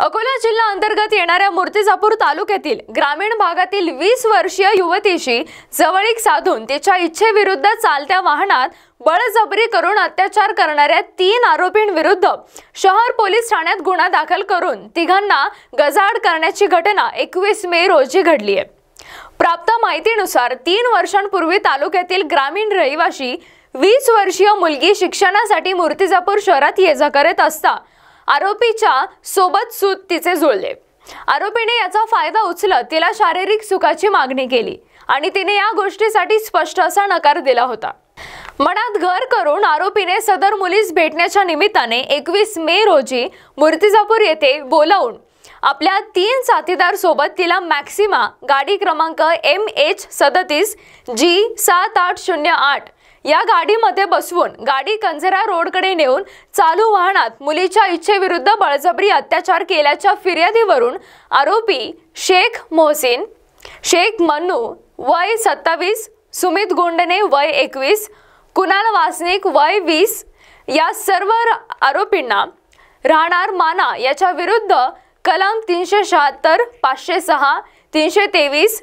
अकोला जिल्हा अंतर्गत येणाऱ्या मूर्तिजापूर तालुक्यातील ग्रामीण भागातील वीस वर्षीय युवतीशी जवळीक साधून तिच्या इच्छेविरुद्ध चालत्या वाहनात बळजबरी करून अत्याचार करणाऱ्या तीन आरोपींविरुद्ध शहर पोलीस ठाण्यात गुन्हा दाखल करून तिघांना गजाड करण्याची घटना एकवीस मे रोजी घडली आहे प्राप्त माहितीनुसार तीन वर्षांपूर्वी तालुक्यातील ग्रामीण रहिवाशी वीस वर्षीय मुलगी शिक्षणासाठी मूर्तिजापूर शहरात ये जा करत असता आरोपीच्या सोबत सूत तिचे जुळले आरोपीने याचा फायदा उचलत तिला शारीरिक सुखाची मागणी केली आणि तिने या गोष्टीसाठी स्पष्ट असा नकार दिला होता मनात घर करून आरोपीने सदर मुलीस भेटण्याच्या निमित्ताने एकवीस मे रोजी मूर्तिजापूर येथे बोलावून आपल्या तीन साथीदार सोबत तिला मॅक्सिमा गाडी क्रमांक एम एच सदतीस जी सात आठ शून्य आठ या गाडीमध्ये बसवून गाडी कंजरा रोडकडे नेऊन चालू वाहनात मुलीच्या इच्छेविरुद्ध बळजबरी अत्याचार केल्याच्या फिर्यादीवरून आरोपी शेख मोहसिन शेख मन्नू वय सत्तावीस सुमित गोंडने वय एकवीस कुणाल वासनिक वय वीस या सर्व आरोपींना राहणार माना याच्या विरुद्ध कलम तीनशे शहात्तर पाचशे सहा तीनशे तेवीस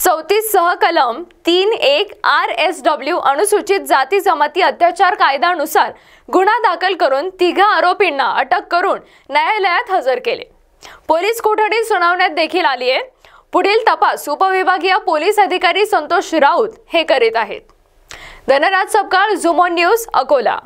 चौतीस सह कलम तीन एक आर एस डब्ल्यू अनुसूचित जाती जमाती अत्याचार कायद्यानुसार गुन्हा दाखल करून तिघा आरोपींना अटक करून न्यायालयात हजर केले पोलीस कोठडी सुनावण्यात देखील आली आहे पुढील तपास उपविभागीय पोलीस अधिकारी संतोष राऊत हे करीत आहेत धनराज सपकाळ झुमोन न्यूज अकोला